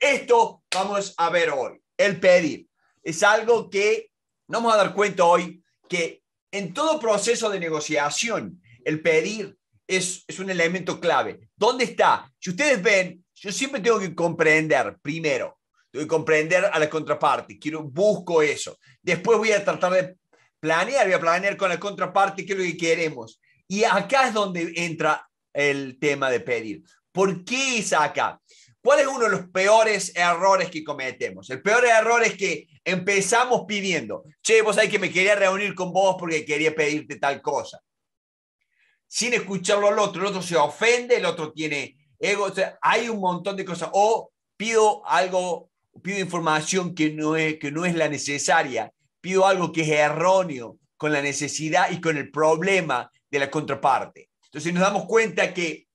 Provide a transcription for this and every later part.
Esto vamos a ver hoy, el pedir. Es algo que no vamos a dar cuenta hoy que en todo proceso de negociación, el pedir es, un elemento clave. ¿Dónde está? Si ustedes ven, yo siempre tengo que comprender primero, tengo que comprender a la contraparte, quiero, busco eso. Después voy a tratar de planear, voy a planear con la contraparte qué es lo que queremos. Y acá es donde entra el tema de pedir. ¿Por qué es acá? ¿Cuál es uno de los peores errores que cometemos? El peor error es que empezamos pidiendo, che, vos hay que me quería reunir con vos porque quería pedirte tal cosa. Sin escucharlo al otro, el otro se ofende, el otro tiene ego, hay un montón de cosas. O pido algo, pido información que no es, que no es la necesaria, pido algo que es erróneo con la necesidad y con el problema de la contraparte. Entonces nos damos cuenta que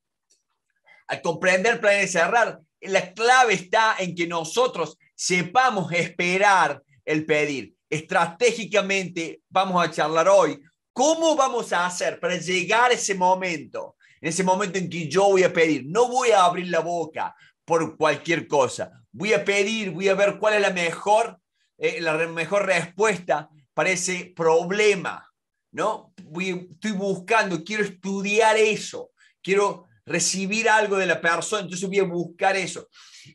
al comprender planes cerrar, la clave está en que nosotros sepamos esperar el pedir. Estratégicamente vamos a charlar hoy cómo vamos a hacer para llegar a ese momento, en ese momento en que yo voy a pedir. No voy a abrir la boca por cualquier cosa. Voy a pedir, voy a ver cuál es la mejor, eh, la mejor respuesta para ese problema, ¿no? Voy, estoy buscando, quiero estudiar eso, quiero recibir algo de la persona, entonces voy a buscar eso.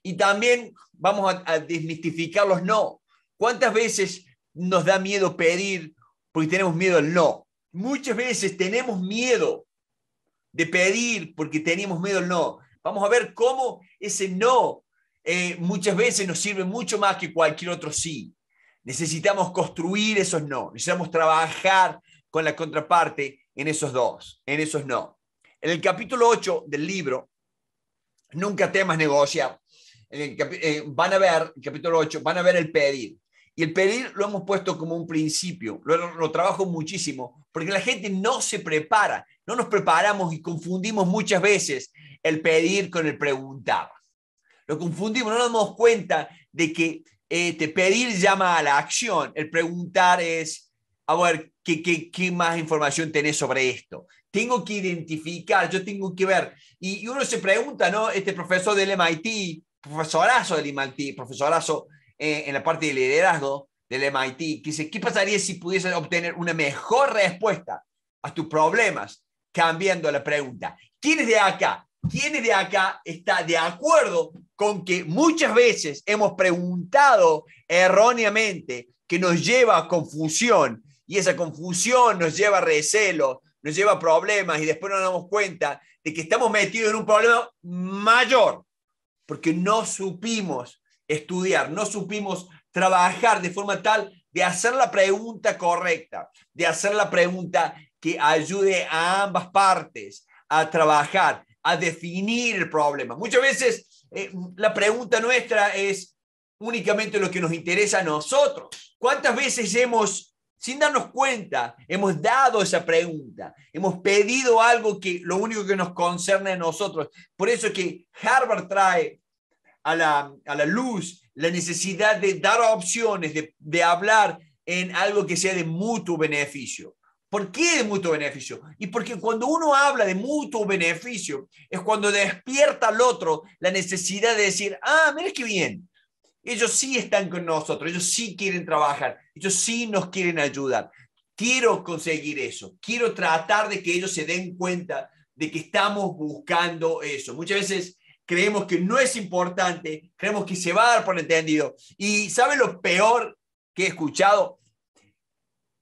Y también vamos a, desmistificar los no. ¿Cuántas veces nos da miedo pedir porque tenemos miedo al no? Muchas veces tenemos miedo de pedir porque tenemos miedo al no. Vamos a ver cómo ese no eh, muchas veces nos sirve mucho más que cualquier otro sí. Necesitamos construir esos no, necesitamos trabajar con la contraparte en esos dos, en esos no. En el capítulo 8 del libro, Nunca temas negociar, eh, van a ver, el capítulo 8, van a ver el pedir. Y el pedir lo hemos puesto como un principio, lo, trabajo muchísimo, porque la gente no se prepara, no nos preparamos y confundimos muchas veces el pedir con el preguntar. Lo confundimos, no nos damos cuenta de que este, pedir llama a la acción, el preguntar es, a ver, ¿qué, qué más información tenés sobre esto? tengo que identificar, yo tengo que ver. Y, uno se pregunta, ¿no? Este profesor del MIT, profesorazo del MIT, profesorazo eh, en la parte de liderazgo del MIT, que dice, ¿qué pasaría si pudiesen obtener una mejor respuesta a tus problemas cambiando la pregunta? ¿Quién es de acá, ¿Quién es de acá está de acuerdo con que muchas veces hemos preguntado erróneamente que nos lleva a confusión y esa confusión nos lleva a recelo nos lleva a problemas y después nos damos cuenta de que estamos metidos en un problema mayor, porque no supimos estudiar, no supimos trabajar de forma tal de hacer la pregunta correcta, de hacer la pregunta que ayude a ambas partes a trabajar, a definir el problema. Muchas veces eh, la pregunta nuestra es únicamente lo que nos interesa a nosotros. ¿Cuántas veces hemos sin darnos cuenta, hemos dado esa pregunta, hemos pedido algo que lo único que nos concierne a nosotros. Por eso es que Harvard trae a la, luz la necesidad de dar opciones, de, de hablar en algo que sea de mutuo beneficio. ¿Por qué de mutuo beneficio? Y porque cuando uno habla de mutuo beneficio, es cuando despierta al otro la necesidad de decir, ah, mira qué bien, ellos sí están con nosotros, ellos sí quieren trabajar, ellos sí nos quieren ayudar. Quiero conseguir eso, quiero tratar de que ellos se den cuenta de que estamos buscando eso. Muchas veces creemos que no es importante, creemos que se va a dar por entendido. Y saben lo peor que he escuchado?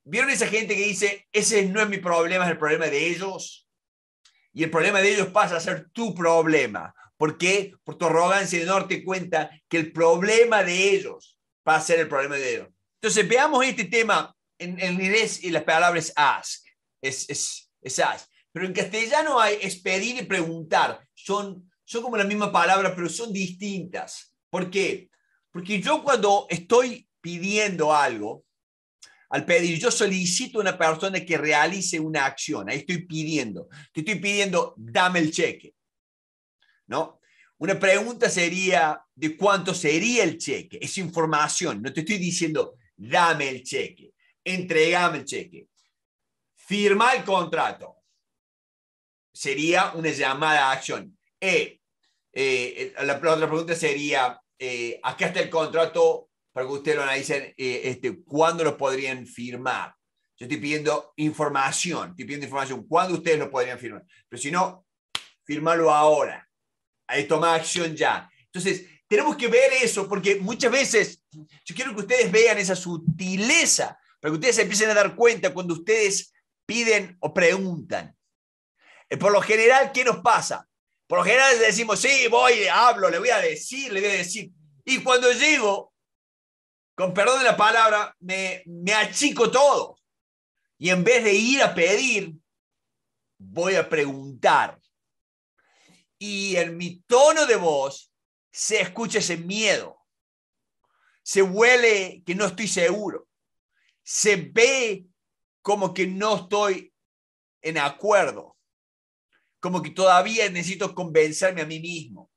¿Vieron esa gente que dice, ese no es mi problema, es el problema de ellos? Y el problema de ellos pasa a ser tu problema. ¿Por qué? Por tu arrogancia de darte cuenta que el problema de ellos va a ser el problema de ellos. Entonces, veamos este tema en, inglés y las palabras ask. Es, es, ask. Pero en castellano hay, es pedir y preguntar. Son, son como la misma palabra, pero son distintas. ¿Por qué? Porque yo cuando estoy pidiendo algo, al pedir, yo solicito a una persona que realice una acción. Ahí estoy pidiendo. Te estoy pidiendo, dame el cheque. ¿no? Una pregunta sería de cuánto sería el cheque. Es información, no te estoy diciendo dame el cheque, entregame el cheque. Firma el contrato. Sería una llamada a acción. Eh, eh, la, otra pregunta sería, eh, acá está el contrato para que ustedes lo analicen, este, ¿cuándo lo podrían firmar? Yo estoy pidiendo información, estoy pidiendo información, ¿cuándo ustedes lo podrían firmar? Pero si no, firmarlo ahora ahí toma acción ya. Entonces, tenemos que ver eso, porque muchas veces, yo quiero que ustedes vean esa sutileza, para que ustedes se empiecen a dar cuenta cuando ustedes piden o preguntan. Eh, por lo general, ¿qué nos pasa? Por lo general decimos, sí, voy, hablo, le voy a decir, le voy a decir. Y cuando llego, con perdón de la palabra, me, me achico todo. Y en vez de ir a pedir, voy a preguntar y en mi tono de voz se escucha ese miedo, se huele que no estoy seguro, se ve como que no estoy en acuerdo, como que todavía necesito convencerme a mí mismo.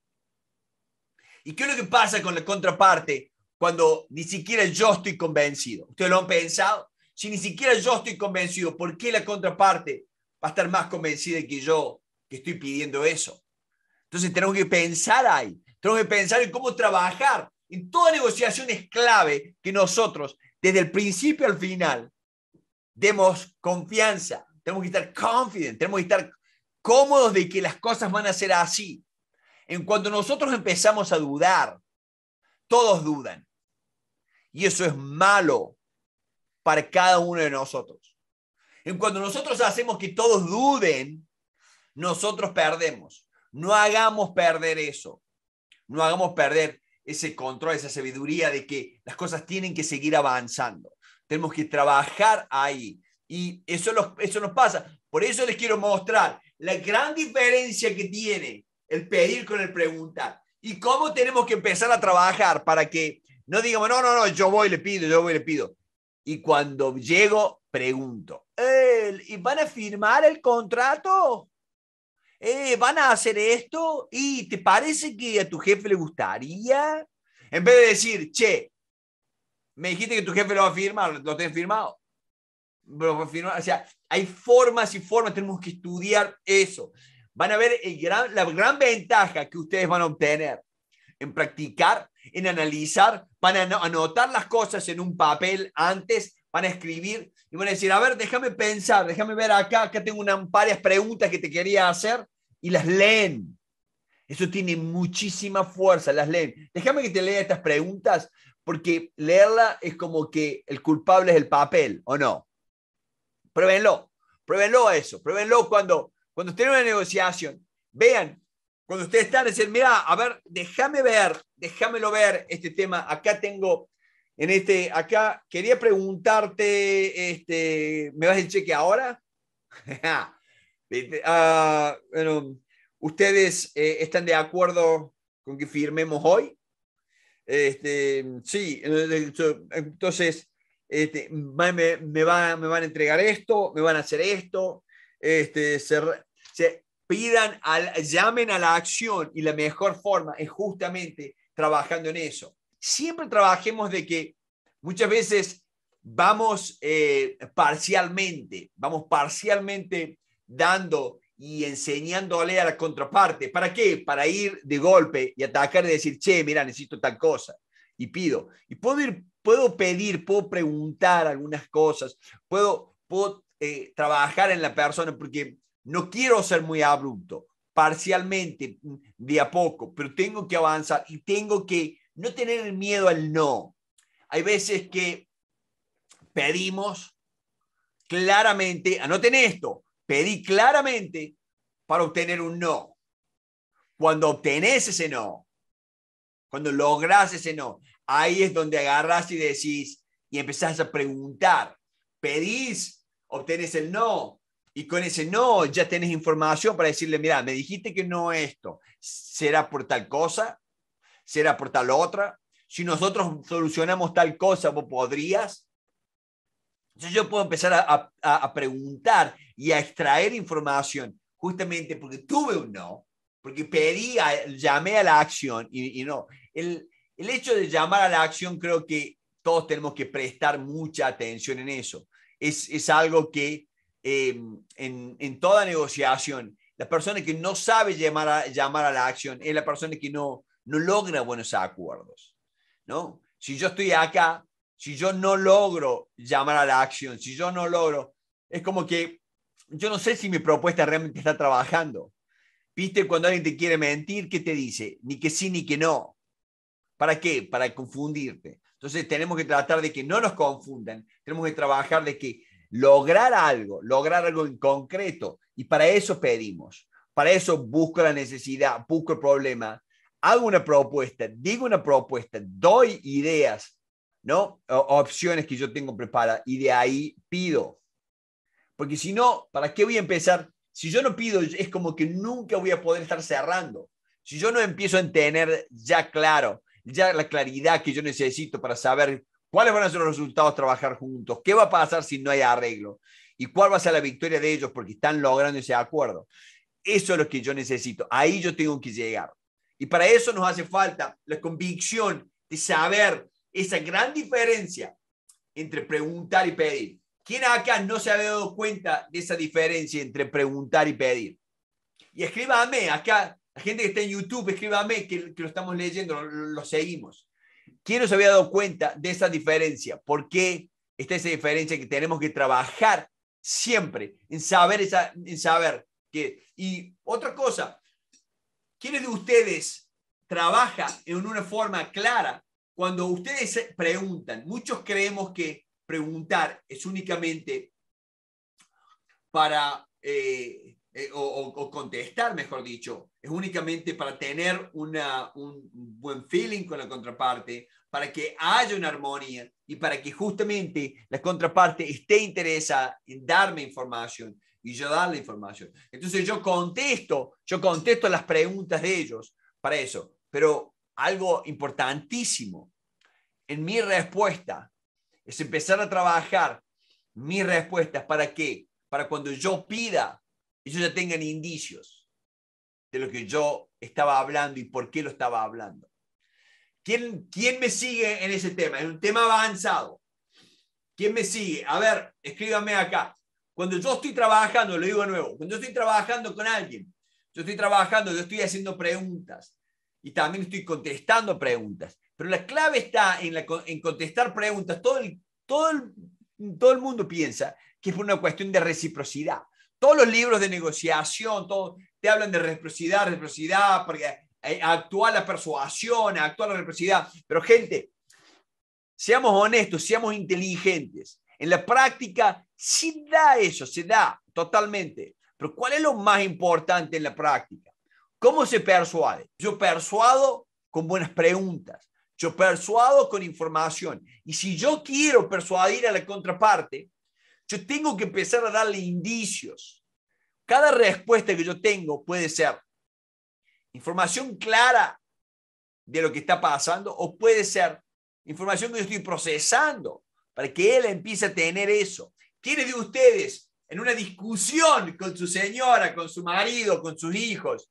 ¿Y qué es lo que pasa con la contraparte cuando ni siquiera yo estoy convencido? ¿Ustedes lo han pensado? Si ni siquiera yo estoy convencido, ¿por qué la contraparte va a estar más convencida que yo que estoy pidiendo eso? Entonces tenemos que pensar ahí, tenemos que pensar en cómo trabajar. En toda negociación es clave que nosotros, desde el principio al final, demos confianza, tenemos que estar confident, tenemos que estar cómodos de que las cosas van a ser así. En cuanto nosotros empezamos a dudar, todos dudan. Y eso es malo para cada uno de nosotros. En cuanto nosotros hacemos que todos duden, nosotros perdemos. No hagamos perder eso. No hagamos perder ese control, esa sabiduría de que las cosas tienen que seguir avanzando. Tenemos que trabajar ahí. Y eso, eso nos pasa. Por eso les quiero mostrar la gran diferencia que tiene el pedir con el preguntar. Y cómo tenemos que empezar a trabajar para que no digamos, no, no, no, yo voy, le pido, yo voy, le pido. Y cuando llego, pregunto, ¿y van a firmar el contrato? Eh, van a hacer esto y te parece que a tu jefe le gustaría, en vez de decir, che, me dijiste que tu jefe lo va a firmar, lo tenés firmado. O sea, hay formas y formas, tenemos que estudiar eso. Van a ver el gran, la gran ventaja que ustedes van a obtener en practicar, en analizar, van a anotar las cosas en un papel antes van a escribir y van a decir, a ver, déjame pensar, déjame ver acá, acá tengo unas varias preguntas que te quería hacer y las leen. Eso tiene muchísima fuerza, las leen. Déjame que te lea estas preguntas porque leerla es como que el culpable es el papel, ¿o no? Pruébenlo, pruébenlo eso, pruébenlo cuando, cuando estén en una negociación. Vean, cuando ustedes están, decir, mira, a ver, déjame ver, déjamelo ver este tema, acá tengo en este, acá quería preguntarte, este, ¿me vas el cheque ahora? Ah, bueno, ¿ustedes eh, están de acuerdo con que firmemos hoy? sí, entonces me, van a entregar esto, me van a hacer esto, este, se pidan, al, llamen a la acción y la mejor forma es justamente trabajando en eso siempre trabajemos de que muchas veces vamos eh, parcialmente, vamos parcialmente dando y enseñándole a la contraparte. ¿Para qué? Para ir de golpe y atacar y decir, che, mira, necesito tal cosa y pido. Y puedo ir, puedo pedir, puedo preguntar algunas cosas, puedo, puedo eh, trabajar en la persona porque no quiero ser muy abrupto, parcialmente, de a poco, pero tengo que avanzar y tengo que no tener miedo al no. Hay veces que pedimos claramente, anoten ah, esto, pedí claramente para obtener un no. Cuando obtenés ese no, cuando lográs ese no, ahí es donde agarras y decís y empezás a preguntar. Pedís, obtenés el no, y con ese no ya tenés información para decirle, mira, me dijiste que no esto, será por tal cosa, será por tal otra. Si nosotros solucionamos tal cosa, vos podrías. Entonces yo puedo empezar a, preguntar y a extraer información justamente porque tuve un no, porque pedí, llamé a la acción y, no. El, hecho de llamar a la acción creo que todos tenemos que prestar mucha atención en eso. Es, algo que em, en, toda negociación, la persona que no sabe llamar llamar a la acción es la persona que no, no logra buenos acuerdos. ¿no? Si yo estoy acá, si yo no logro llamar a la acción, si yo no logro, es como que yo no sé si mi propuesta realmente está trabajando. ¿Viste cuando alguien te quiere mentir? ¿Qué te dice? Ni que sí, ni que no. ¿Para qué? Para confundirte. Entonces tenemos que tratar de que no nos confundan, tenemos que trabajar de que lograr algo, lograr algo en concreto, y para eso pedimos, para eso busco la necesidad, busco el problema, hago una propuesta, digo una propuesta, doy ideas, ¿no? opciones que yo tengo preparadas y de ahí pido. Porque si no, ¿para qué voy a empezar? Si yo no pido, es como que nunca voy a poder estar cerrando. Si yo no empiezo a tener ya claro, ya la claridad que yo necesito para saber cuáles van a ser los resultados trabajar juntos, qué va a pasar si no hay arreglo y cuál va a ser la victoria de ellos porque están logrando ese acuerdo. Eso es lo que yo necesito. Ahí yo tengo que llegar. Y para eso nos hace falta la convicción de saber esa gran diferencia entre preguntar y pedir. ¿Quién acá no se había dado cuenta de esa diferencia entre preguntar y pedir? Y escríbame acá, la gente que está en YouTube, escríbame que, que lo estamos leyendo, lo, seguimos. ¿Quién no se había dado cuenta de esa diferencia? ¿Por qué está esa diferencia que tenemos que trabajar siempre en saber, esa, en saber que... Y otra cosa, ¿Quiénes de ustedes trabaja en una forma clara? Cuando ustedes preguntan, muchos creemos que preguntar es únicamente para, eh, eh, o, contestar, mejor dicho, es únicamente para tener un buen feeling con la contraparte, para que haya una armonía y para que justamente la contraparte esté interesada en darme información y yo dar la información. Entonces yo contesto, yo contesto las preguntas de ellos para eso. Pero algo importantísimo en mi respuesta es empezar a trabajar mis respuestas para qué? Para cuando yo pida, ellos ya tengan indicios de lo que yo estaba hablando y por qué lo estaba hablando. ¿Quién, quién me sigue en ese tema? Es un tema avanzado. ¿Quién me sigue? A ver, escríbame acá. Cuando yo estoy trabajando, lo digo de nuevo, cuando yo estoy trabajando con alguien, yo estoy trabajando, yo estoy haciendo preguntas y también estoy contestando preguntas. Pero la clave está en, la, en contestar preguntas. Todo el, todo, el, todo el mundo piensa que es una cuestión de reciprocidad. Todos los libros de negociación, todos te hablan de reciprocidad, reciprocidad, porque eh, actúa la persuasión, actuar la reciprocidad. Pero gente, seamos honestos, seamos inteligentes. En la práctica, Sí da eso, se da totalmente. Pero ¿cuál es lo más importante en la práctica? ¿Cómo se persuade? Yo persuado con buenas preguntas, yo persuado con información. Y si yo quiero persuadir a la contraparte, yo tengo que empezar a darle indicios. Cada respuesta que yo tengo puede ser información clara de lo que está pasando o puede ser información que yo estoy procesando para que él empiece a tener eso. ¿Quiénes de ustedes en una discusión con su señora, con su marido, con sus hijos,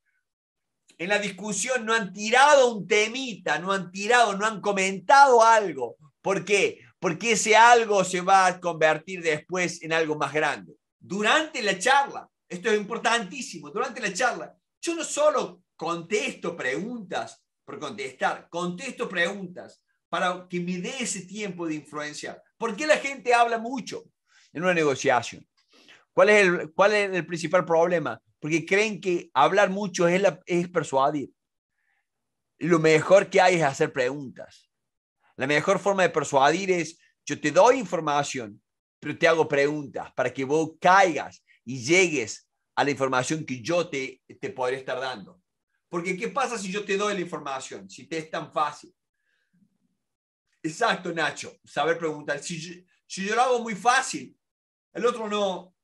en la discusión no han tirado un temita, no han tirado, no han comentado algo? ¿Por qué? Porque ese algo se va a convertir después en algo más grande. Durante la charla, esto es importantísimo, durante la charla, yo no solo contesto preguntas por contestar, contesto preguntas para que me dé ese tiempo de influencia. ¿Por qué la gente habla mucho? en una negociación. ¿Cuál es el, cuál es el principal problema? Porque creen que hablar mucho es, la, es persuadir. lo mejor que hay es hacer preguntas. La mejor forma de persuadir es, yo te doy información, pero te hago preguntas para que vos caigas y llegues a la información que yo te, te podré estar dando. Porque ¿qué pasa si yo te doy la información? Si te es tan fácil. Exacto, Nacho. Saber preguntar. Si si yo lo hago muy fácil, el otro no,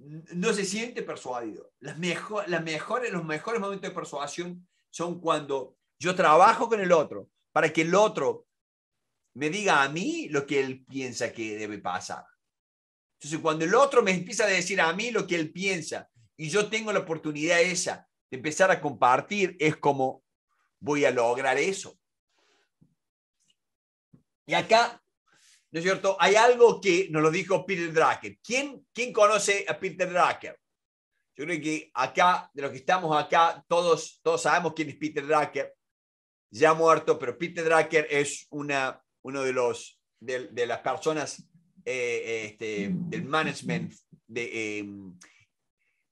no, se siente persuadido. Las mejor, las mejores, los mejores momentos de persuasión son cuando yo trabajo con el otro para que el otro me diga a mí lo que él piensa que debe pasar. Entonces, cuando el otro me empieza a decir a mí lo que él piensa y yo tengo la oportunidad esa de empezar a compartir, es como voy a lograr eso. Y acá ¿no es cierto? Hay algo que nos lo dijo Peter Drucker. ¿Quién, quién conoce a Peter Drucker? Yo creo que acá, de los que estamos acá, todos, todos sabemos quién es Peter Drucker, ya ha muerto, pero Peter Drucker es una, uno de, los, de, las personas eh, este, del management, de, em,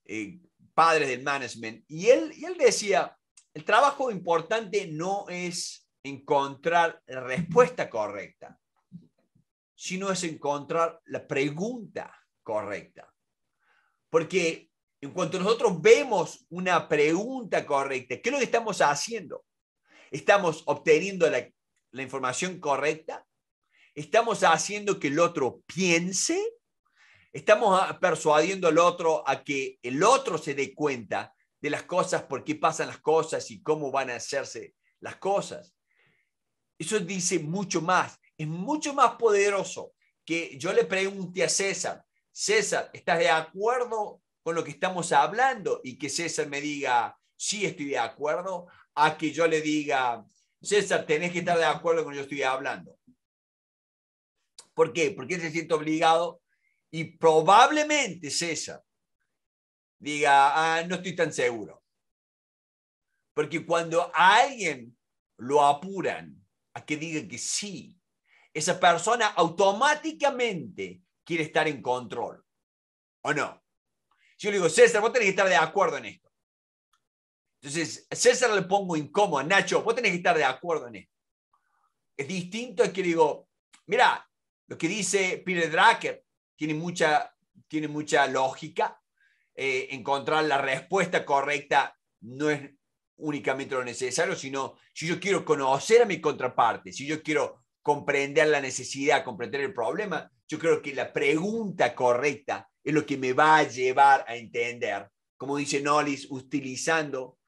eh, padres del management. Y él, y él decía, el trabajo importante no es encontrar la respuesta correcta, sino es encontrar la pregunta correcta. Porque en cuanto nosotros vemos una pregunta correcta, ¿qué es lo que estamos haciendo? ¿Estamos obteniendo la, la información correcta? ¿Estamos haciendo que el otro piense? ¿Estamos persuadiendo al otro a que el otro se dé cuenta de las cosas, por qué pasan las cosas y cómo van a hacerse las cosas? Eso dice mucho más es mucho más poderoso que yo le pregunte a César, César, ¿estás de acuerdo con lo que estamos hablando? Y que César me diga, sí, estoy de acuerdo, a que yo le diga, César, tenés que estar de acuerdo con lo que yo estoy hablando. ¿Por qué? Porque se siente obligado y probablemente César diga, ah, no estoy tan seguro. Porque cuando a alguien lo apuran a que diga que sí, esa persona automáticamente quiere estar en control. ¿O no? Yo le digo, César, vos tenés que estar de acuerdo en esto. Entonces, César le pongo incómodo, Nacho, vos tenés que estar de acuerdo en esto. Es distinto a que le digo, mira, lo que dice Peter Drucker tiene mucha, tiene mucha lógica. Eh, encontrar la respuesta correcta no es únicamente lo necesario, sino si yo quiero conocer a mi contraparte, si yo quiero comprender la necesidad, comprender el problema, yo creo que la pregunta correcta es lo que me va a llevar a entender. Como dice Nolis, utilizando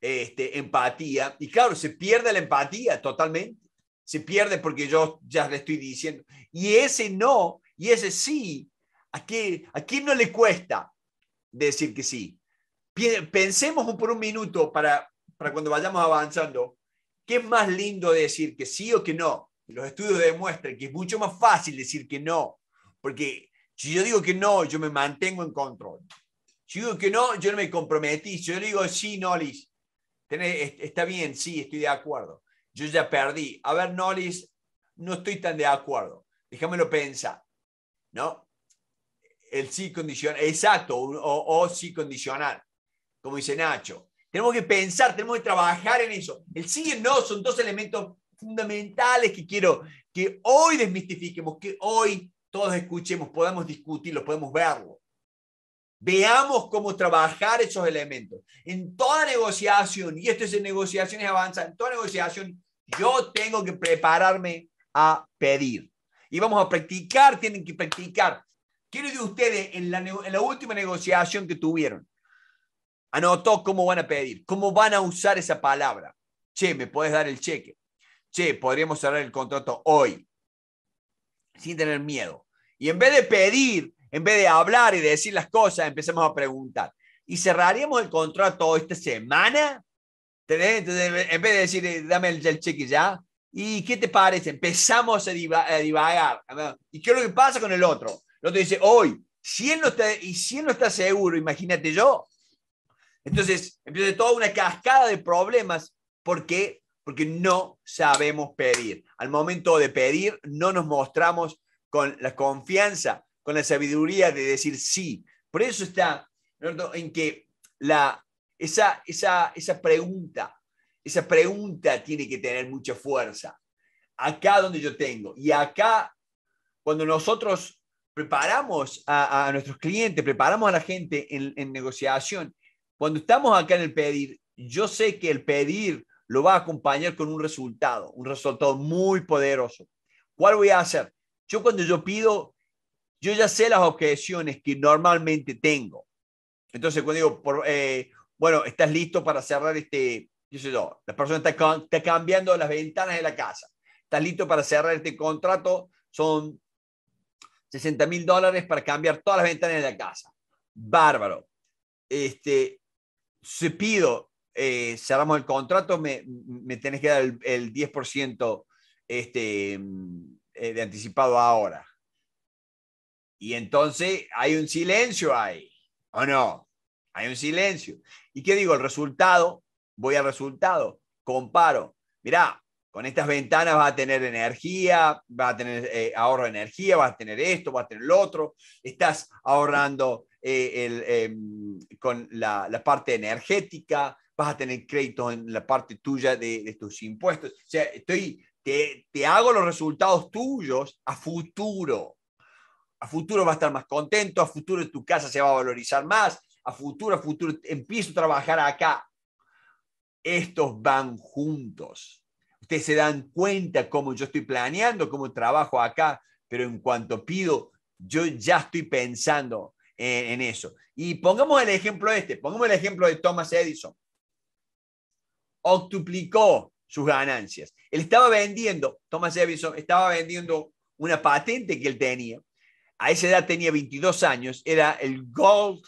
este, empatía. Y claro, se pierde la empatía totalmente. Se pierde porque yo ya le estoy diciendo. Y ese no, y ese sí, ¿a, quién no le cuesta decir que sí? Pensemos por un minuto para, para cuando vayamos avanzando. ¿Qué es más lindo decir que sí o que no? los estudios demuestran que es mucho más fácil decir que no, porque si yo digo que no, yo me mantengo en control. Si digo que no, yo no me comprometí. Si yo digo sí, Nolis, está bien, sí, estoy de acuerdo. Yo ya perdí. A ver, Nolis, no estoy tan de acuerdo. Déjamelo pensar. ¿No? El sí condicional, exacto, o, o sí condicional, como dice Nacho. Tenemos que pensar, tenemos que trabajar en eso. El sí y el no son dos elementos fundamentales que quiero que hoy desmistifiquemos, que hoy todos escuchemos, podamos discutirlo, podemos verlo. Veamos cómo trabajar esos elementos. En toda negociación, y esto es en negociaciones avanzadas, en toda negociación yo tengo que prepararme a pedir. Y vamos a practicar, tienen que practicar. Quiero de ustedes en la, en la última negociación que tuvieron, anotó cómo van a pedir, cómo van a usar esa palabra. Che, me puedes dar el cheque podríamos cerrar el contrato hoy, sin tener miedo. Y en vez de pedir, en vez de hablar y de decir las cosas, empezamos a preguntar. ¿Y cerraríamos el contrato esta semana? en vez de decir, eh, dame el, cheque ya, ¿y qué te parece? Empezamos a, divagar. ¿Y qué es lo que pasa con el otro? El otro dice, hoy, si él no está, y si él no está seguro, imagínate yo. Entonces, empieza toda una cascada de problemas porque porque no sabemos pedir. Al momento de pedir, no nos mostramos con la confianza, con la sabiduría de decir sí. Por eso está en que la, esa, esa, esa pregunta, esa pregunta tiene que tener mucha fuerza. Acá donde yo tengo. Y acá, cuando nosotros preparamos a, nuestros clientes, preparamos a la gente en, en negociación, cuando estamos acá en el pedir, yo sé que el pedir lo va a acompañar con un resultado, un resultado muy poderoso. ¿Cuál voy a hacer? Yo cuando yo pido, yo ya sé las objeciones que normalmente tengo. Entonces, cuando digo, eh, bueno, estás listo para cerrar este, yo sé yo, la persona está, cambiando las ventanas de la casa. Estás listo para cerrar este contrato, son 60 mil dólares para cambiar todas las ventanas de la casa. Bárbaro. Este, se pido eh, cerramos el contrato, me, tenés que dar el, 10% este, mm, eh, de anticipado ahora. Y entonces hay un silencio ahí, ¿o no? Hay un silencio. ¿Y qué digo? El resultado, voy al resultado, comparo. Mirá, con estas ventanas vas a tener energía, vas a tener eh, ahorro de energía, vas a tener esto, vas a tener lo otro, estás ahorrando em, con la, la, parte energética, vas a tener crédito en la parte tuya de, tus impuestos. O sea, estoy, te, te hago los resultados tuyos a futuro. A futuro vas a estar más contento, a futuro tu casa se va a valorizar más, a futuro, a futuro, empiezo a trabajar acá. Estos van juntos. Ustedes se dan cuenta cómo yo estoy planeando, cómo trabajo acá, pero en cuanto pido, yo ya estoy pensando en eso. Y pongamos el ejemplo este, pongamos el ejemplo de Thomas Edison octuplicó sus ganancias. Él estaba vendiendo, Thomas Edison estaba vendiendo una patente que él tenía. A esa edad tenía 22 años, era el Gold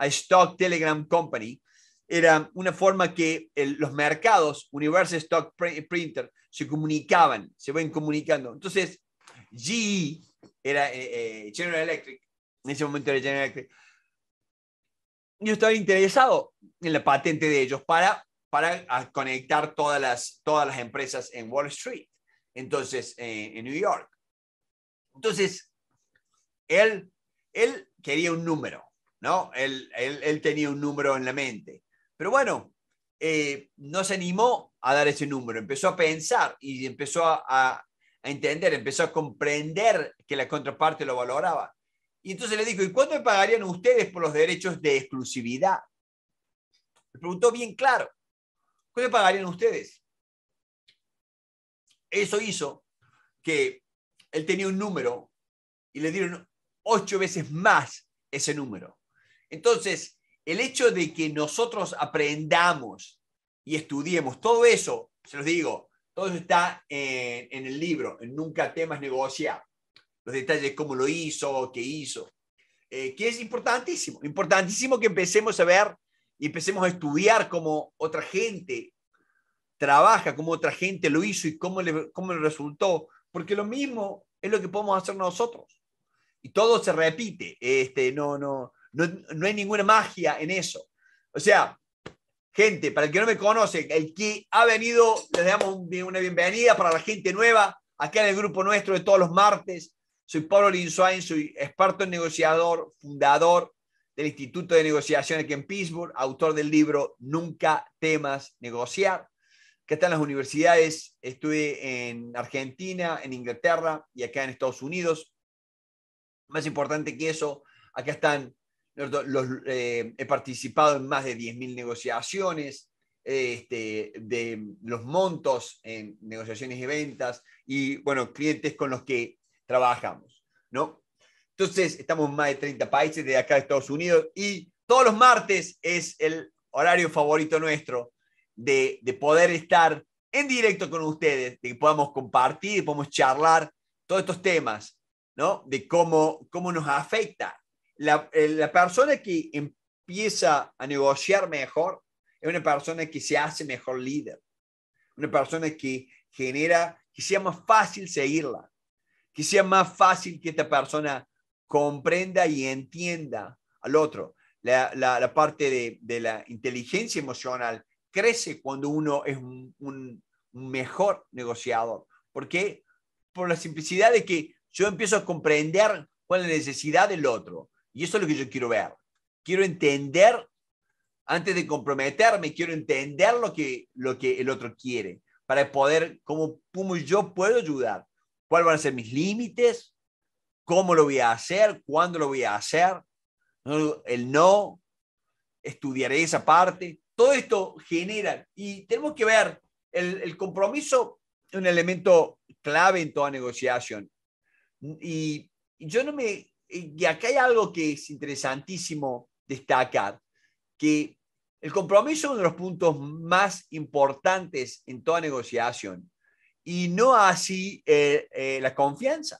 Stock Telegram Company. Era una forma que los mercados, Universal Stock Printer, se comunicaban, se ven comunicando. Entonces, GE era eh, eh, General Electric, en ese momento era General Electric. Yo estaba interesado en la patente de ellos para para ah, conectar todas las, todas las empresas en Wall Street, entonces eh, en New York. Entonces, él, él quería un número, ¿no? Él, tenía un número en la mente. Pero bueno, eh, no se animó a dar ese número, empezó a pensar y empezó a, a entender, empezó a comprender que la contraparte lo valoraba. Y entonces le dijo, ¿y cuánto me pagarían ustedes por los derechos de exclusividad? Le preguntó bien claro. ¿qué pagarían ustedes? Eso hizo que él tenía un número y le dieron ocho veces más ese número. Entonces, el hecho de que nosotros aprendamos y estudiemos todo eso, se los digo, todo eso está en, el libro, en Nunca temas negociar. Los detalles de cómo lo hizo, qué hizo. Eh, que es importantísimo, importantísimo que empecemos a ver y empecemos a estudiar cómo otra gente trabaja, cómo otra gente lo hizo y cómo le, cómo resultó, porque lo mismo es lo que podemos hacer nosotros. Y todo se repite, este, no, no, no, hay ninguna magia en eso. O sea, gente, para el que no me conoce, el que ha venido, les damos una bienvenida para la gente nueva, acá en el grupo nuestro de todos los martes. Soy Pablo Linsuain, soy experto en negociador, fundador del Instituto de Negociación aquí en Pittsburgh, autor del libro Nunca temas negociar, que están las universidades. Estuve en Argentina, en Inglaterra y acá en Estados Unidos. Más importante que eso, acá están, eh, he participado en más de 10.000 negociaciones. Este, de los montos en negociaciones y ventas y, bueno, clientes con los que trabajamos, ¿no? Entonces, estamos en más de 30 países de acá de Estados Unidos y todos los martes es el horario favorito nuestro de, poder estar en directo con ustedes, de que podamos compartir, de podamos charlar todos estos temas, ¿no? De cómo, cómo nos afecta. La, eh, la persona que empieza a negociar mejor es una persona que se hace mejor líder, una persona que genera que sea más fácil seguirla, que sea más fácil que esta persona comprenda y entienda al otro. La, parte de, la inteligencia emocional crece cuando uno es un, mejor negociador. ¿Por qué? Por la simplicidad de que yo empiezo a comprender cuál es la necesidad del otro. Y eso es lo que yo quiero ver. Quiero entender, antes de comprometerme, quiero entender lo que, lo que el otro quiere para poder, cómo, cómo yo puedo ayudar, cuáles van a ser mis límites, cómo lo voy a hacer, cuándo lo voy a hacer, el no, estudiaré esa parte. Todo esto genera, y tenemos que ver, el, compromiso es un elemento clave en toda negociación. Y yo no me, y acá hay algo que es interesantísimo destacar, que el compromiso es uno de los puntos más importantes en toda negociación y no así eh, eh, la confianza.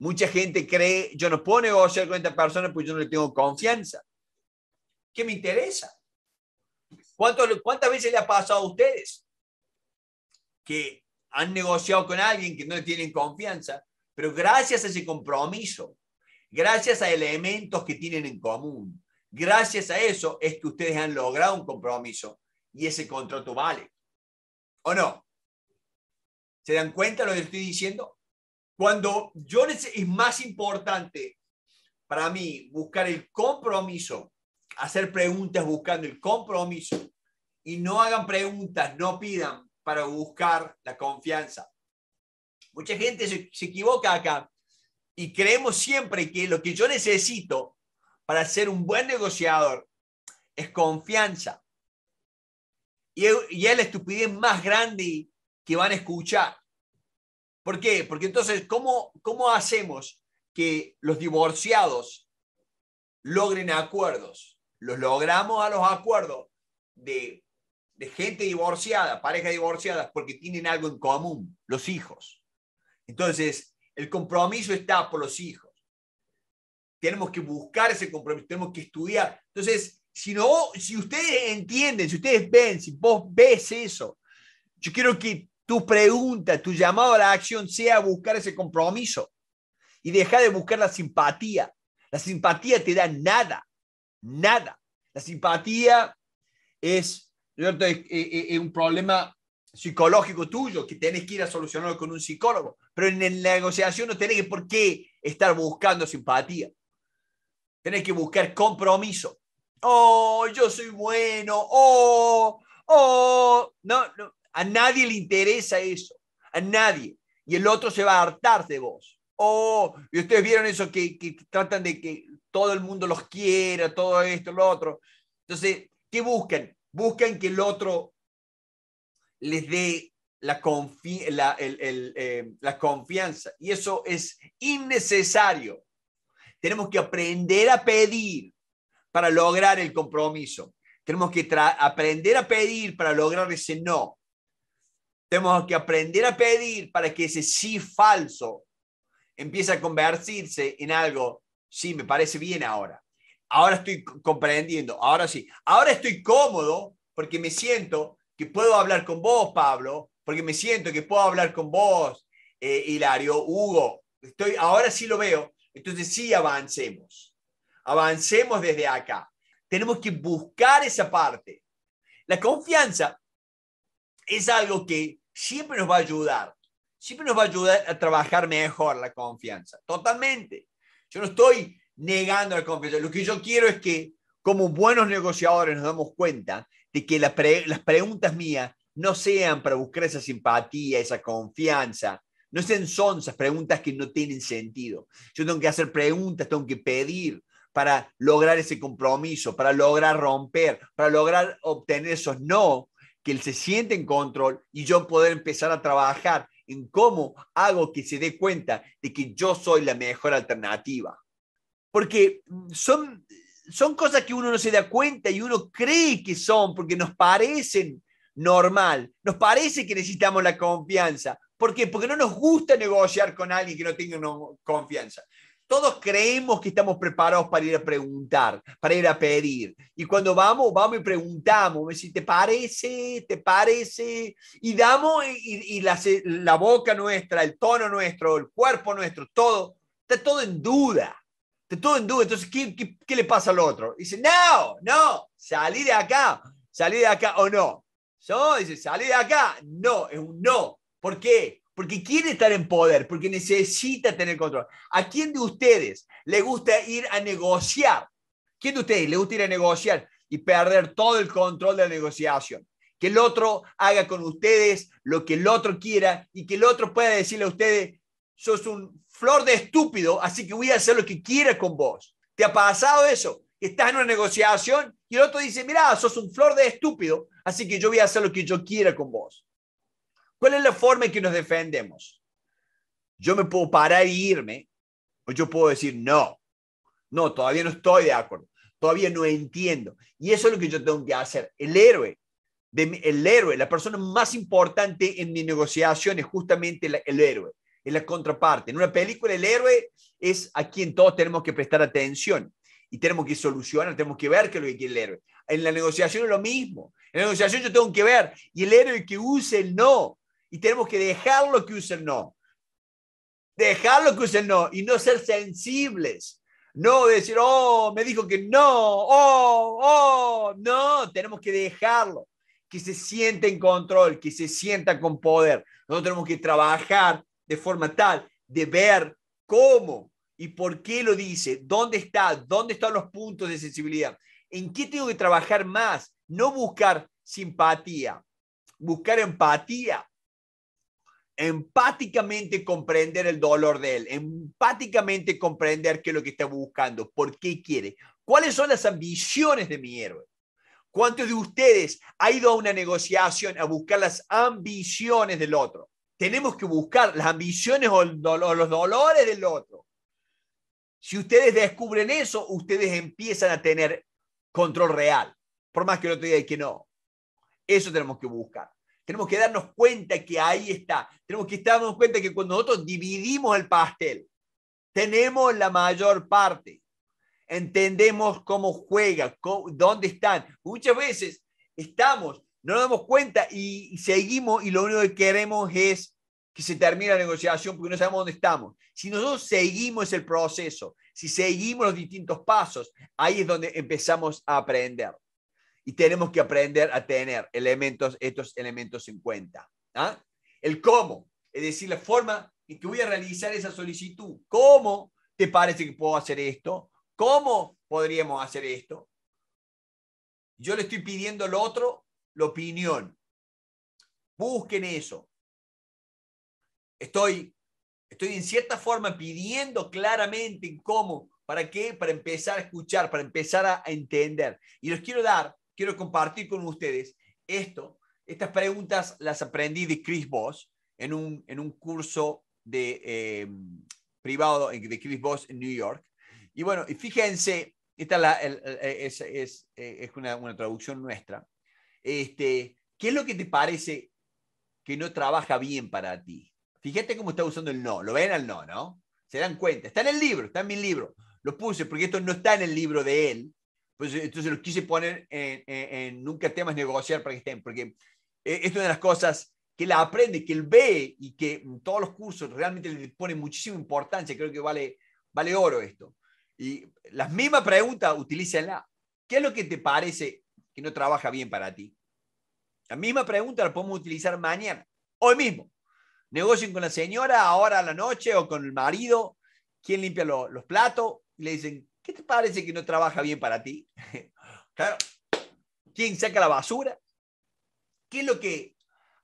Mucha gente cree, yo no puedo negociar con esta persona porque yo no le tengo confianza. ¿Qué me interesa? ¿Cuántas veces le ha pasado a ustedes que han negociado con alguien que no le tienen confianza, pero gracias a ese compromiso, gracias a elementos que tienen en común, gracias a eso es que ustedes han logrado un compromiso y ese contrato vale. ¿O no? ¿Se dan cuenta de lo que estoy diciendo? Cuando yo es más importante para mí buscar el compromiso, hacer preguntas buscando el compromiso y no hagan preguntas, no pidan para buscar la confianza. Mucha gente se, equivoca acá y creemos siempre que lo que yo necesito para ser un buen negociador es confianza. Y, y es la estupidez más grande que van a escuchar. ¿Por qué? Porque entonces, ¿cómo, cómo hacemos que los divorciados logren acuerdos? Los logramos a los acuerdos de, gente divorciada, parejas divorciadas, porque tienen algo en común, los hijos. Entonces, el compromiso está por los hijos. Tenemos que buscar ese compromiso, tenemos que estudiar. Entonces, si, no, si ustedes entienden, si ustedes ven, si vos ves eso, yo quiero que tu pregunta, tu llamado a la acción sea buscar ese compromiso y dejar de buscar la simpatía. La simpatía te da nada, nada. La simpatía eh, eh, es, un problema psicológico tuyo que tenés que ir a solucionarlo con un psicólogo, pero en la negociación no tenés por qué estar buscando simpatía. Tenés que buscar compromiso. Oh, yo soy bueno. Oh, oh. No, no, a nadie le interesa eso, a nadie. Y el otro se va a hartar de vos. Oh, y ustedes vieron eso que, tratan de que todo el mundo los quiera, todo esto, lo otro. Entonces, ¿qué buscan? Buscan que el otro les dé la, eh, la confianza. Y eso es innecesario. Tenemos que aprender a pedir para lograr el compromiso. Tenemos que aprender a pedir para lograr ese no. Tenemos que aprender a pedir para que ese sí falso empiece a convertirse en algo, sí, me parece bien ahora. Ahora estoy comprendiendo, ahora sí. Ahora estoy cómodo porque me siento que puedo hablar con vos, Pablo, porque me siento que puedo hablar con vos, eh, Hilario, Hugo. Estoy, ahora sí lo veo. Entonces sí avancemos. Avancemos desde acá. Tenemos que buscar esa parte. La confianza es algo que siempre nos va a ayudar. Siempre nos va a ayudar a trabajar mejor la confianza. Totalmente. Yo no estoy negando la confianza. Lo que yo quiero es que como buenos negociadores nos damos cuenta de que las preguntas mías no sean para buscar esa simpatía, esa confianza, no sean sonzas, preguntas que no tienen sentido. Yo tengo que hacer preguntas, tengo que pedir para lograr ese compromiso, para lograr romper, para lograr obtener esos no que él se siente en control y yo poder empezar a trabajar en cómo hago que se dé cuenta de que yo soy la mejor alternativa. Porque son, son cosas que uno no se da cuenta y uno cree que son porque nos parecen normal, nos parece que necesitamos la confianza. ¿Por qué? Porque no nos gusta negociar con alguien que no tenga confianza. Todos creemos que estamos preparados para ir a preguntar, para ir a pedir. Y cuando vamos, vamos y preguntamos, Me dice, te parece, te parece, y damos, y, la, boca nuestra, el tono nuestro, el cuerpo nuestro, todo, está todo en duda Está todo en duda. Entonces, ¿qué, le pasa al otro? Dice, no, no, salí de acá, salí de acá o no. Yo dice, salí de acá, no, es un no. ¿Por qué? porque quiere estar en poder, porque necesita tener control. ¿A quién de ustedes le gusta ir a negociar? ¿Quién de ustedes le gusta ir a negociar y perder todo el control de la negociación? Que el otro haga con ustedes lo que el otro quiera y que el otro pueda decirle a ustedes, sos un flor de estúpido, así que voy a hacer lo que quiera con vos. ¿Te ha pasado eso? Estás en una negociación y el otro dice, mira, sos un flor de estúpido, así que yo voy a hacer lo que yo quiera con vos. ¿Cuál es la forma en que nos defendemos? Yo me puedo parar e irme, o yo puedo decir, no, no, todavía no estoy de acuerdo, todavía no entiendo. Y eso es lo que yo tengo que hacer. El héroe, de, el héroe, la persona más importante en mi negociación es justamente el héroe, es la contraparte. En una película el héroe es a quien todos tenemos que prestar atención y tenemos que solucionar, tenemos que ver qué es lo que quiere el héroe. En la negociación es lo mismo. En la negociación yo tengo que ver y el héroe que use el no y tenemos que dejarlo que usen no. Dejarlo que usen no y no ser sensibles. No decir, oh, me dijo que no, oh, oh, no, tenemos que dejarlo, que se sienta en control, que se sienta con poder. Nosotros tenemos que trabajar de forma tal de ver cómo y por qué lo dice, dónde está, dónde están los puntos de sensibilidad, en qué tengo que trabajar más, no buscar simpatía, buscar empatía, empáticamente comprender el dolor de él, empáticamente comprender qué es lo que está buscando, por qué quiere, cuáles son las ambiciones de mi héroe. ¿Cuántos de ustedes ha ido a una negociación a buscar las ambiciones del otro? Tenemos que buscar las ambiciones o, los dolores del otro. Si ustedes descubren eso, ustedes empiezan a tener control real, por más que el otro diga que no. Eso tenemos que buscar. Tenemos que darnos cuenta que ahí está. Tenemos que darnos cuenta que cuando nosotros dividimos el pastel, tenemos la mayor parte. Entendemos cómo juega, dónde están. Muchas veces estamos, no nos damos cuenta y, y seguimos y lo único que queremos es que se termine la negociación porque no sabemos dónde estamos. Si nosotros seguimos el proceso, si seguimos los distintos pasos, ahí es donde empezamos a aprender y tenemos que aprender a tener elementos, estos elementos en cuenta. ¿ah? El cómo, es decir, la forma en que voy a realizar esa solicitud. ¿Cómo te parece que puedo hacer esto? ¿Cómo podríamos hacer esto? Yo le estoy pidiendo al otro la opinión. Busquen eso. Estoy, estoy en cierta forma pidiendo claramente en cómo, para qué, para empezar a escuchar, para empezar a entender. Y les quiero dar quiero compartir con ustedes esto. Estas preguntas las aprendí de Chris Voss en un, en un curso de, eh, privado de Chris Voss en New York. Y bueno, fíjense, esta es, eh, una, traducción nuestra. Este, ¿Qué es lo que te parece que no trabaja bien para ti? Fíjate cómo está usando el no. Lo ven al no, ¿no? Se dan cuenta. Está en el libro, está en mi libro. Lo puse porque esto no está en el libro de él, pues, eh, entonces los quise poner en, nunca temas negociar para que estén, porque eh, es una de las cosas que él aprende, que él ve y que en todos los cursos realmente le pone muchísima importancia. Creo que vale, vale oro esto. Y las mismas preguntas, utilícenla. ¿Qué es lo que te parece que no trabaja bien para ti? La misma pregunta la podemos utilizar mañana, hoy mismo. Negocien con la señora ahora a la noche o con el marido. ¿Quién limpia los platos? Y le dicen, te parece que no trabaja bien para ti? claro, ¿quién saca la basura? ¿Qué es lo que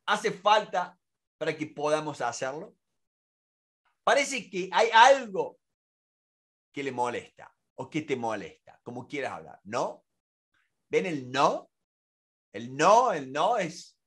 hace falta para que podamos hacerlo? Parece que hay algo que le molesta o que te molesta, como quieras hablar. ¿No? ¿Ven el no? El no, el no es...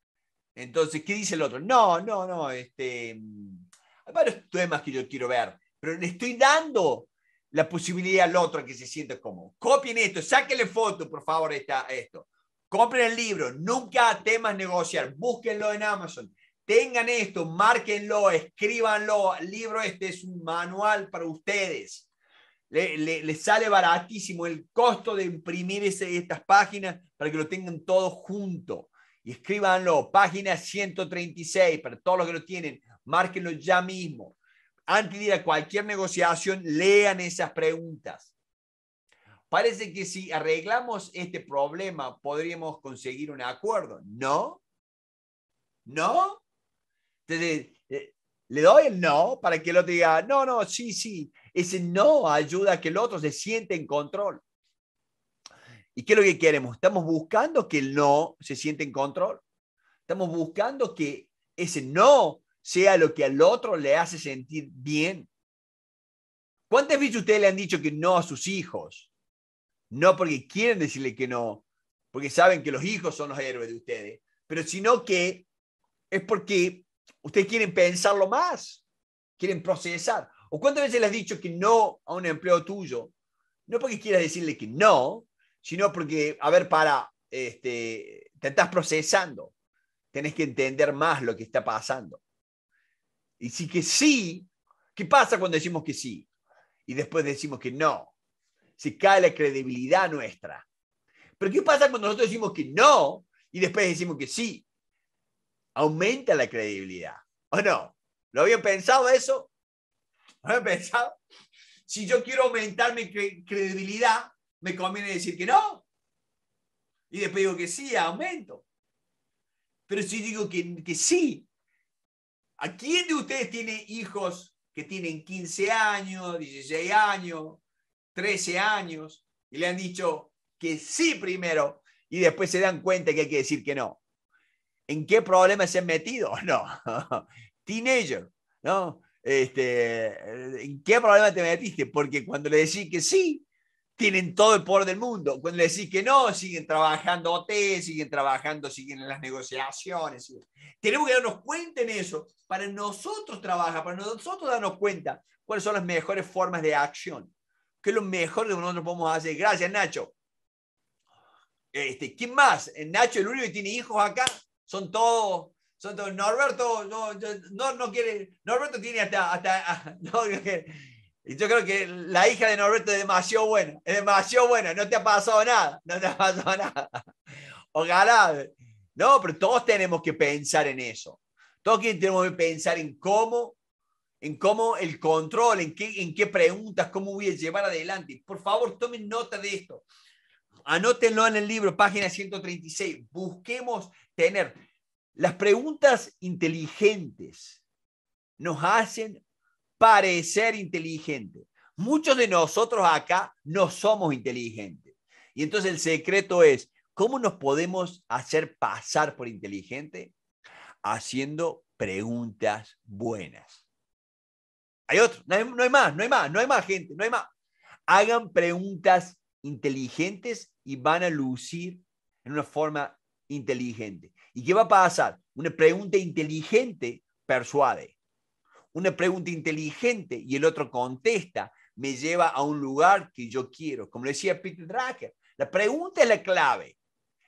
Entonces, ¿qué dice el otro? No, no, no, este... Mm, hay varios temas que yo quiero ver, pero le estoy dando la posibilidad al otro que se sienta cómodo. Copien esto, sáquenle foto, por favor, esta, esto. Compren el libro, nunca temas negociar, búsquenlo en Amazon. Tengan esto, márquenlo, escríbanlo. El libro este es un manual para ustedes. Le, sale baratísimo el costo de imprimir estas páginas para que lo tengan todo junto. Y escríbanlo, página 136, para todos los que lo tienen, márquenlo ya mismo antes de ir a cualquier negociación, lean esas preguntas. Parece que si arreglamos este problema, podríamos conseguir un acuerdo. No. No. Eh, le doy el no para que el otro diga, no, no, sí, sí. Ese no ayuda a que el otro se siente en control. ¿Y qué es lo que queremos? Estamos buscando que el no se siente en control. Estamos buscando que ese no sea lo que al otro le hace sentir bien. ¿Cuántas veces ustedes le han dicho que no a sus hijos? No porque quieren decirle que no, porque saben que los hijos son los héroes de ustedes, pero sino que es porque ustedes quieren pensarlo más, quieren procesar. ¿O cuántas veces le has dicho que no a un empleo tuyo? No porque quieras decirle que no, sino porque, a ver, para, este, te estás procesando, tenés que entender más lo que está pasando. Y si que sí, ¿qué pasa cuando decimos que sí? Y después decimos que no. Se cae la credibilidad nuestra. Pero ¿qué pasa cuando nosotros decimos que no y después decimos que sí? Aumenta la credibilidad. ¿O no? ¿Lo habían pensado eso? ¿Lo habían pensado? Si yo quiero aumentar mi credibilidad, me conviene decir que no. Y después digo que sí, aumento. Pero si digo que, que sí, ¿A quién de ustedes tiene hijos que tienen 15 años, 16 años, 13 años y le han dicho que sí primero y después se dan cuenta que hay que decir que no? ¿En qué problema se han metido? No. Teenager, ¿no? Este, ¿En qué problema te metiste? Porque cuando le decís que sí, tienen todo el poder del mundo. Cuando le decís que no, siguen trabajando OT, siguen trabajando, siguen en las negociaciones. Tenemos que darnos cuenta en eso, para nosotros trabajar, para nosotros darnos cuenta cuáles son las mejores formas de acción, qué es lo mejor que nosotros podemos hacer. Gracias, Nacho. Este, ¿Quién más? Eh, Nacho, el único que tiene hijos acá, son todos Norberto no, no, no, quiere, Norberto tiene hasta, hasta no, y yo creo que la hija de Norberto es demasiado buena, es demasiado buena, no te ha pasado nada, no te ha pasado nada. Ojalá. No, pero todos tenemos que pensar en eso. Todos tenemos que pensar en cómo, en cómo el control, en qué, en qué preguntas, cómo voy a llevar adelante. Por favor, tomen nota de esto. Anótenlo en el libro, página 136. Busquemos tener las preguntas inteligentes nos hacen parecer inteligente. Muchos de nosotros acá no somos inteligentes. Y entonces el secreto es, ¿cómo nos podemos hacer pasar por inteligente? Haciendo preguntas buenas. Hay otro, no hay, no hay más, no hay más, no hay más gente, no hay más. Hagan preguntas inteligentes y van a lucir en una forma inteligente. ¿Y qué va a pasar? Una pregunta inteligente persuade una pregunta inteligente y el otro contesta, me lleva a un lugar que yo quiero. Como decía Peter Drucker, la pregunta es la clave.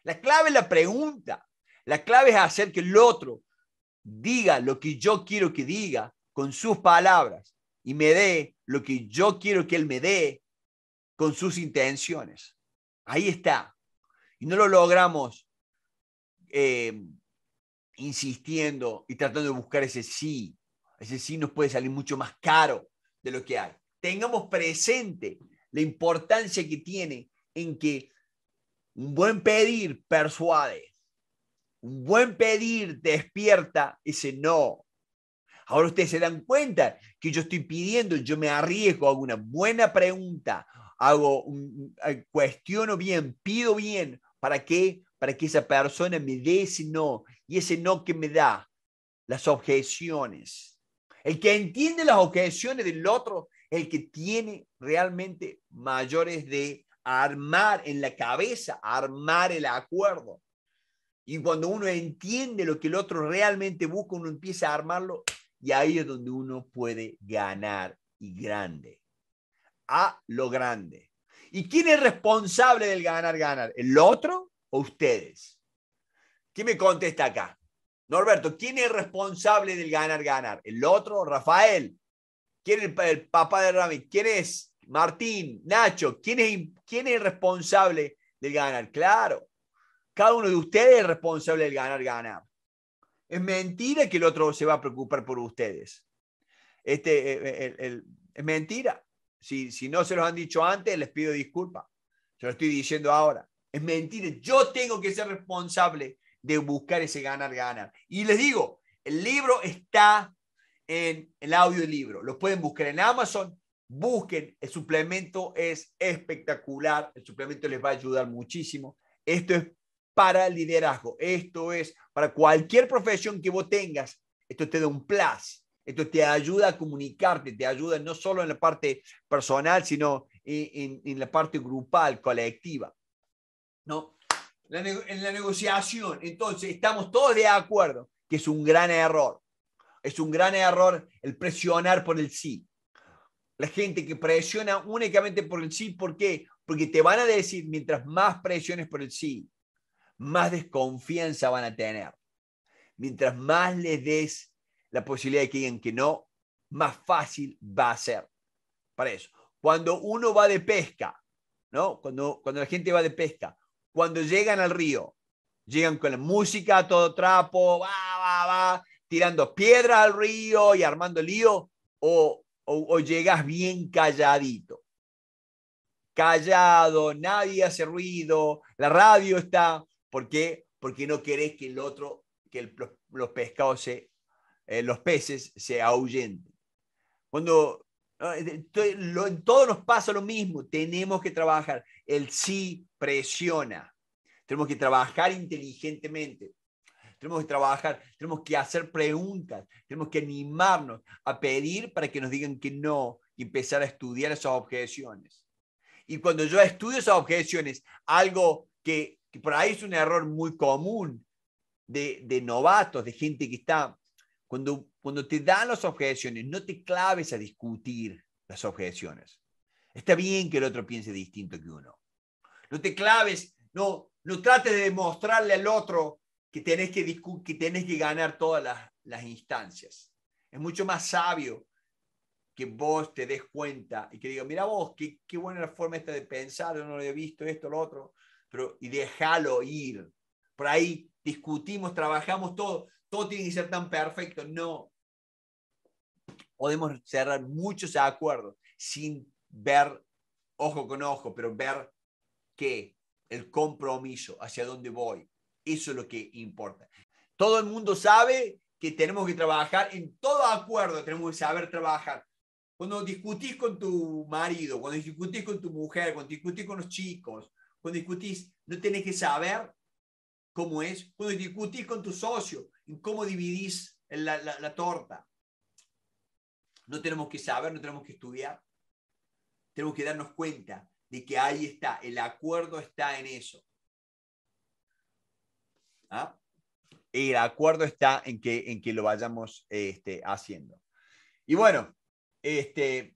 La clave es la pregunta. La clave es hacer que el otro diga lo que yo quiero que diga con sus palabras y me dé lo que yo quiero que él me dé con sus intenciones. Ahí está. Y no lo logramos eh, insistiendo y tratando de buscar ese sí, ese sí nos puede salir mucho más caro de lo que hay. Tengamos presente la importancia que tiene en que un buen pedir persuade, un buen pedir despierta ese no. Ahora ustedes se dan cuenta que yo estoy pidiendo, yo me arriesgo, hago una buena pregunta, hago eh, cuestiono bien, pido bien, ¿para qué? Para que esa persona me dé ese no y ese no que me da, las objeciones, el que entiende las objeciones del otro, el que tiene realmente mayores de armar en la cabeza, armar el acuerdo. Y cuando uno entiende lo que el otro realmente busca, uno empieza a armarlo y ahí es donde uno puede ganar y grande. A lo grande. ¿Y quién es responsable del ganar, ganar? ¿El otro o ustedes? ¿Quién me contesta acá? Norberto, ¿quién es responsable del ganar-ganar? ¿El otro? ¿Rafael? ¿Quién es el, papá de Rami? ¿Quién es Martín? ¿Nacho? ¿Quién es, quién es responsable del ganar? Claro, cada uno de ustedes es responsable del ganar-ganar. Es mentira que el otro se va a preocupar por ustedes. Este, eh, eh, es mentira. Si, si no se los han dicho antes, les pido disculpas. Se lo estoy diciendo ahora. Es mentira. Yo tengo que ser responsable de buscar ese ganar, ganar. Y les digo, el libro está en el audio libro Lo pueden buscar en Amazon, busquen, el suplemento es espectacular, el suplemento les va a ayudar muchísimo. Esto es para el liderazgo, esto es para cualquier profesión que vos tengas, esto te da un plus, esto te ayuda a comunicarte, te ayuda no solo en la parte personal, sino en, en la parte grupal, colectiva. ¿no? en la negociación. Entonces, estamos todos de acuerdo que es un gran error. Es un gran error el presionar por el sí. La gente que presiona únicamente por el sí, ¿por qué? Porque te van a decir, mientras más presiones por el sí, más desconfianza van a tener. Mientras más les des la posibilidad de que digan que no, más fácil va a ser. Para eso. Cuando uno va de pesca, ¿no? Cuando, cuando la gente va de pesca, cuando llegan al río, llegan con la música todo trapo, va, va, va, tirando piedras al río y armando lío, o, o, llegas bien calladito. Callado, nadie hace ruido, la radio está. ¿Por qué? Porque no querés que el otro, que los pescados eh, los peces se ahuyenten. Cuando en todo nos pasa lo mismo. Tenemos que trabajar. El sí presiona. Tenemos que trabajar inteligentemente. Tenemos que trabajar, tenemos que hacer preguntas, tenemos que animarnos a pedir para que nos digan que no y empezar a estudiar esas objeciones. Y cuando yo estudio esas objeciones, algo que, por ahí es un error muy común de, de novatos, de gente que está, cuando cuando te dan las objeciones, no te claves a discutir las objeciones. Está bien que el otro piense distinto que uno. No te claves, no, no trates de demostrarle al otro que tenés que, que, tenés que ganar todas las, instancias. Es mucho más sabio que vos te des cuenta y que digas, mira vos, qué, buena forma esta de pensar, yo no lo he visto, esto, lo otro, pero, y déjalo ir. Por ahí discutimos, trabajamos todo, todo tiene que ser tan perfecto. No, podemos cerrar muchos acuerdos sin ver ojo con ojo, pero ver que el compromiso, hacia dónde voy, eso es lo que importa. Todo el mundo sabe que tenemos que trabajar en todo acuerdo, tenemos que saber trabajar. Cuando discutís con tu marido, cuando discutís con tu mujer, cuando discutís con los chicos, cuando discutís, no tenés que saber cómo es. Cuando discutís con tu socio, en cómo dividís la, la, la torta. No tenemos que saber, no tenemos que estudiar. Tenemos que darnos cuenta de que ahí está, el acuerdo está en eso. ¿Ah? El acuerdo está en que, en que lo vayamos este, haciendo. Y bueno, este,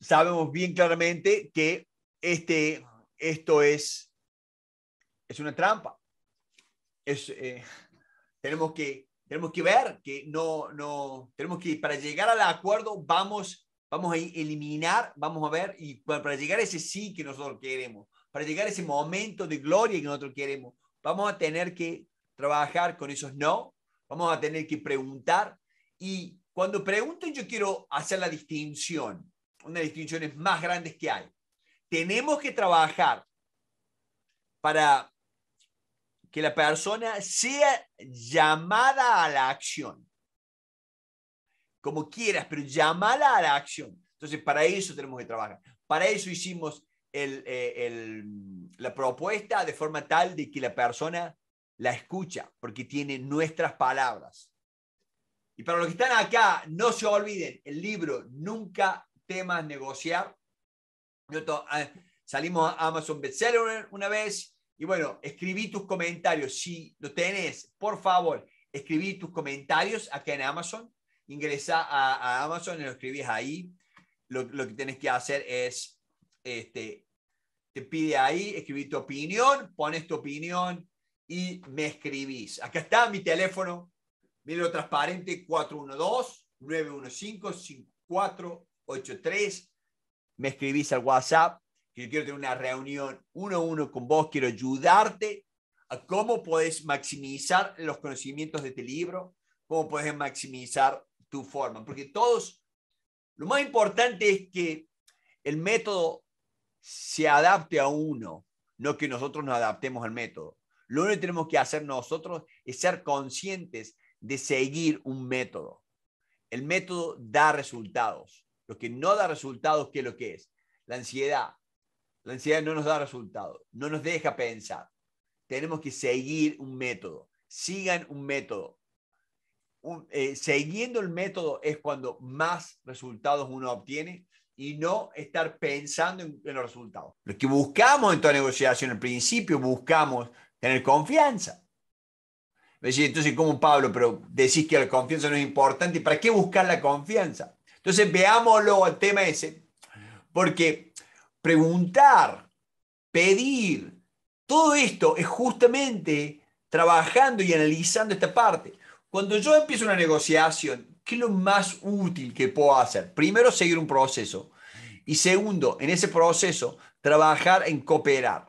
sabemos bien claramente que este, esto es, es una trampa. Eh, tenemos que tenemos que ver que no, no, tenemos que, para llegar al acuerdo, vamos, vamos a eliminar, vamos a ver, y para llegar a ese sí que nosotros queremos, para llegar a ese momento de gloria que nosotros queremos, vamos a tener que trabajar con esos no, vamos a tener que preguntar, y cuando pregunten yo quiero hacer la distinción, una de las distinciones más grandes que hay. Tenemos que trabajar para que la persona sea llamada a la acción. Como quieras, pero llamada a la acción. Entonces, para eso tenemos que trabajar. Para eso hicimos eh, la propuesta de forma tal de que la persona la escucha, porque tiene nuestras palabras. Y para los que están acá, no se olviden, el libro Nunca temas negociar. Eh, salimos a Amazon Bestseller una vez, y bueno, escribí tus comentarios. Si lo tenés, por favor, escribí tus comentarios acá en Amazon. Ingresá a, Amazon y lo escribís ahí. Lo, que tenés que hacer es, este, te pide ahí, escribí tu opinión, pones tu opinión y me escribís. Acá está mi teléfono, Míralo transparente, 412-915-5483. Me escribís al WhatsApp que yo quiero tener una reunión uno a uno con vos, quiero ayudarte a cómo podés maximizar los conocimientos de este libro, cómo podés maximizar tu forma, porque todos, lo más importante es que el método se adapte a uno, no que nosotros nos adaptemos al método. Lo único que tenemos que hacer nosotros es ser conscientes de seguir un método. El método da resultados. Lo que no da resultados, ¿qué es lo que es? La ansiedad, la ansiedad no nos da resultados, no nos deja pensar. Tenemos que seguir un método. Sigan un método. Eh, siguiendo el método es cuando más resultados uno obtiene y no estar pensando en, los resultados. Lo que buscamos en toda negociación, al principio buscamos tener confianza. Entonces, como Pablo, pero decís que la confianza no es importante, para qué buscar la confianza? Entonces, veámoslo al tema ese, porque preguntar, pedir, todo esto es justamente trabajando y analizando esta parte. Cuando yo empiezo una negociación, ¿qué es lo más útil que puedo hacer? Primero, seguir un proceso. Y segundo, en ese proceso, trabajar en cooperar.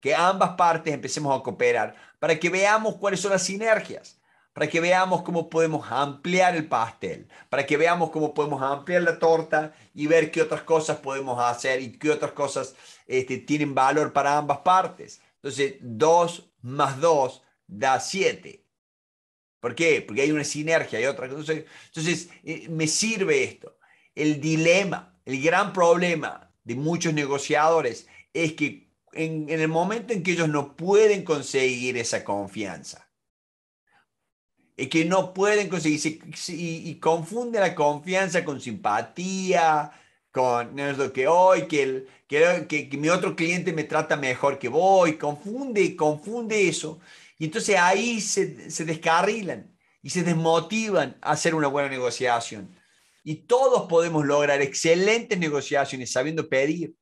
Que ambas partes empecemos a cooperar para que veamos cuáles son las sinergias para que veamos cómo podemos ampliar el pastel, para que veamos cómo podemos ampliar la torta y ver qué otras cosas podemos hacer y qué otras cosas este, tienen valor para ambas partes. Entonces, 2 más 2 da 7. ¿Por qué? Porque hay una sinergia, y otra cosa. Entonces, eh, me sirve esto. El dilema, el gran problema de muchos negociadores es que en el momento en que ellos no pueden conseguir esa confianza, y que no pueden conseguir y, confunde la confianza con simpatía, con no es lo que hoy, que, que, que, mi otro cliente me trata mejor que voy, confunde, confunde eso. Y entonces ahí se, se descarrilan y se desmotivan a hacer una buena negociación. Y todos podemos lograr excelentes negociaciones sabiendo pedir,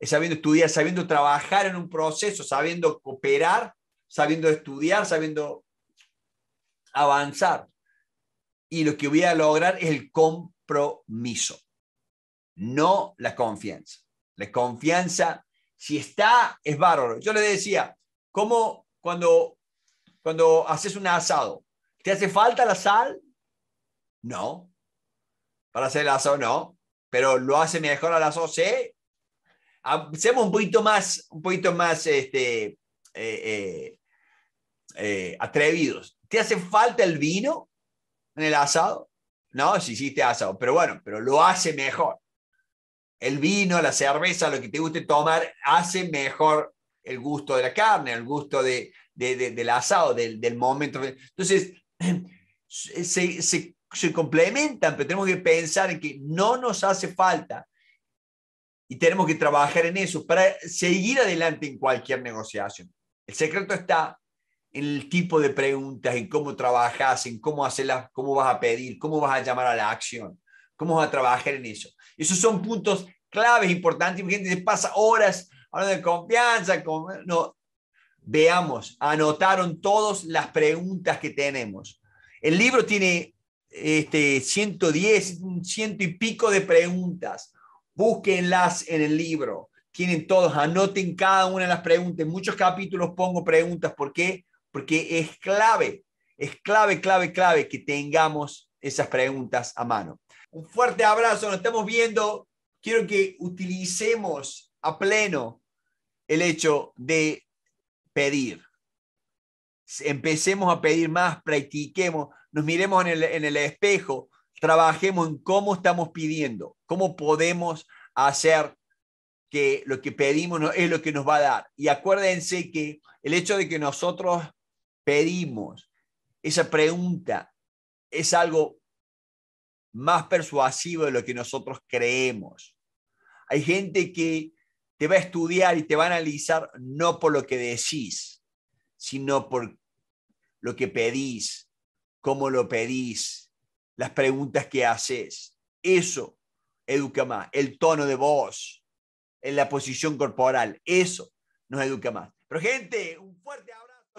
sabiendo estudiar, sabiendo trabajar en un proceso, sabiendo cooperar, sabiendo estudiar, sabiendo avanzar. Y lo que voy a lograr es el compromiso, no la confianza. La confianza, si está, es bárbaro. Yo les decía, como cuando, cuando haces un asado, ¿te hace falta la sal? No. Para hacer el asado, no. Pero lo hace mejor al asado, sí. Hacemos ah, un poquito más, un poquito más este, eh, eh, eh, atrevidos. ¿Te hace falta el vino en el asado? No, si hiciste asado, pero bueno, pero lo hace mejor. El vino, la cerveza, lo que te guste tomar, hace mejor el gusto de la carne, el gusto de, del asado, del, momento. Entonces, se, se complementan, pero tenemos que pensar en que no nos hace falta y tenemos que trabajar en eso para seguir adelante en cualquier negociación. El secreto está en el tipo de preguntas, en cómo trabajas, en cómo, hacerlas, cómo vas a pedir, cómo vas a llamar a la acción, cómo vas a trabajar en eso. Esos son puntos claves importantes. Porque gente pasa horas hablando de confianza. No. Veamos, anotaron todas las preguntas que tenemos. El libro tiene este, 110, ciento y pico de preguntas. Búsquenlas en el libro. Tienen todos, anoten cada una de las preguntas. En muchos capítulos pongo preguntas. ¿Por qué? porque es clave, es clave, clave, clave que tengamos esas preguntas a mano. Un fuerte abrazo, nos estamos viendo. Quiero que utilicemos a pleno el hecho de pedir. Empecemos a pedir más, practiquemos, nos miremos en el, espejo, trabajemos en cómo estamos pidiendo, cómo podemos hacer que lo que pedimos es lo que nos va a dar. Y acuérdense que el hecho de que nosotros pedimos, esa pregunta es algo más persuasivo de lo que nosotros creemos. Hay gente que te va a estudiar y te va a analizar no por lo que decís, sino por lo que pedís, cómo lo pedís, las preguntas que haces. Eso educa más, el tono de voz, en la posición corporal, eso nos educa más. Pero gente, un fuerte abrazo.